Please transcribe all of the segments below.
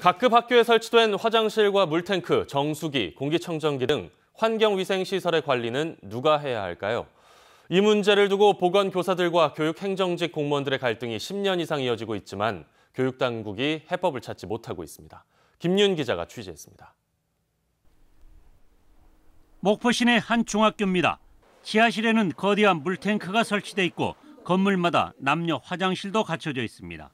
각급 학교에 설치된 화장실과 물탱크, 정수기, 공기청정기 등 환경위생시설의 관리는 누가 해야 할까요? 이 문제를 두고 보건교사들과 교육행정직 공무원들의 갈등이 10년 이상 이어지고 있지만 교육당국이 해법을 찾지 못하고 있습니다. 김윤 기자가 취재했습니다. 목포시내 한 중학교입니다. 지하실에는 거대한 물탱크가 설치돼 있고 건물마다 남녀 화장실도 갖춰져 있습니다.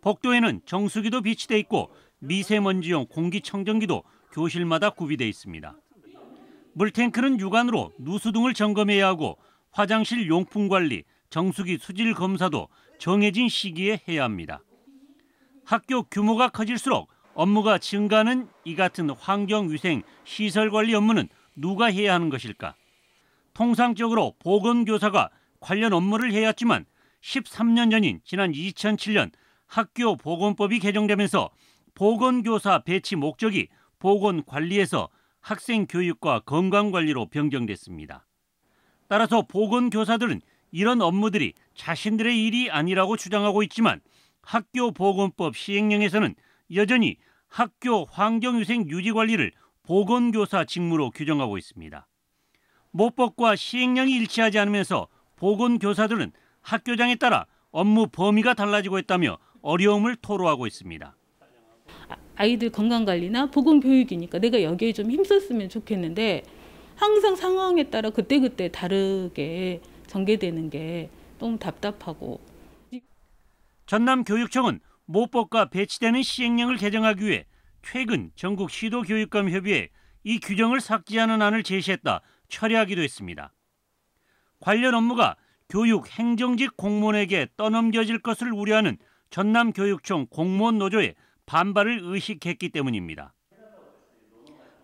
복도에는 정수기도 비치돼 있고 미세먼지용 공기청정기도 교실마다 구비돼 있습니다. 물탱크는 육안으로 누수등을 점검해야 하고 화장실 용품 관리, 정수기 수질 검사도 정해진 시기에 해야 합니다. 학교 규모가 커질수록 업무가 증가하는 이 같은 환경위생 시설 관리 업무는 누가 해야 하는 것일까? 통상적으로 보건교사가 관련 업무를 해왔지만 13년 전인 지난 2007년 학교 보건법이 개정되면서 보건교사 배치 목적이 보건관리에서 학생교육과 건강관리로 변경됐습니다. 따라서 보건교사들은 이런 업무들이 자신들의 일이 아니라고 주장하고 있지만 학교보건법 시행령에서는 여전히 학교 환경위생 유지관리를 보건교사 직무로 규정하고 있습니다. 모법과 시행령이 일치하지 않으면서 보건교사들은 학교장에 따라 업무 범위가 달라지고 있다며 어려움을 토로하고 있습니다. 아이들 건강관리나 보건교육이니까 내가 여기에 좀 힘썼으면 좋겠는데 항상 상황에 따라 그때그때 다르게 전개되는 게 너무 답답하고. 전남교육청은 모법과 배치되는 시행령을 개정하기 위해 최근 전국 시도교육감 협의회 이 규정을 삭제하는 안을 제시했다 처리하기도 했습니다. 관련 업무가 교육 행정직 공무원에게 떠넘겨질 것을 우려하는 전남교육청 공무원 노조의 반발을 의식했기 때문입니다.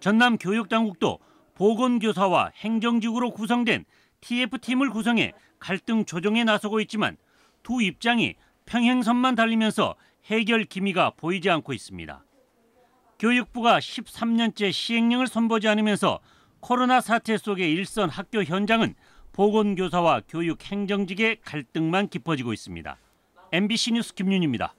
전남 교육당국도 보건교사와 행정직으로 구성된 TF팀을 구성해 갈등 조정에 나서고 있지만 두 입장이 평행선만 달리면서 해결 기미가 보이지 않고 있습니다. 교육부가 13년째 시행령을 선보지 않으면서 코로나 사태 속의 일선 학교 현장은 보건교사와 교육 행정직의 갈등만 깊어지고 있습니다. MBC 뉴스 김윤입니다.